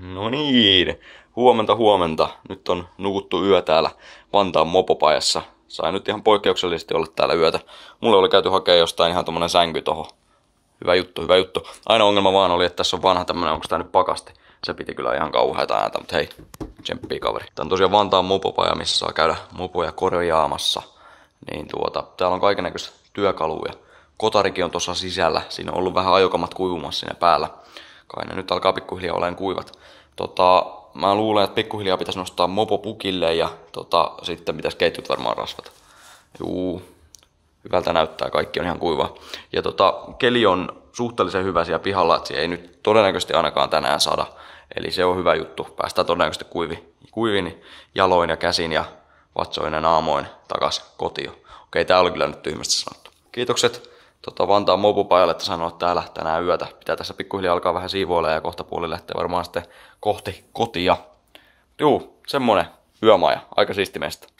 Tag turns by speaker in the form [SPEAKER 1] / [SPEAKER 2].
[SPEAKER 1] No niin, huomenta huomenta. Nyt on nukuttu yö täällä Vantaan mopopajassa. Sain nyt ihan poikkeuksellisesti olla täällä yötä. Mulle oli käyty hakea jostain ihan tommonen sänky toho. Hyvä juttu, hyvä juttu. Aina ongelma vaan oli, että tässä on vanha tämmönen, onko tää nyt pakasti. Se piti kyllä ihan kauheata ääntä, mutta hei, tsemppi kaveri. Tää on tosiaan Vantaan mopopaja, missä saa käydä mopoja korjaamassa. Niin tuota, täällä on näköistä työkaluja. Kotarikin on tuossa sisällä, siinä on ollut vähän ajokamat kuivumassa siinä päällä kai ne nyt alkaa pikkuhiljaa olemaan kuivat. Tota, mä luulen, että pikkuhiljaa pitäisi nostaa mopo pukille ja tota, sitten pitäisi ketjut varmaan rasvata. Juu, hyvältä näyttää, kaikki on ihan kuiva. Ja tota, keli on suhteellisen hyvä siellä pihalla, että ei nyt todennäköisesti ainakaan tänään saada. Eli se on hyvä juttu, päästään todennäköisesti kuivi, kuivin jaloin ja käsin ja vatsoin ja naamoin takaisin kotiin. Okei, tää oli kyllä nyt tyhmästi sanottu. Kiitokset tota Vantaan mopupajalle, että sanoo, että täällä tänään yötä. Pitää tässä pikkuhiljaa alkaa vähän siivoilla ja kohta puoli lähtee varmaan sitten kohti kotia. Juu, semmonen yömaja. Aika siisti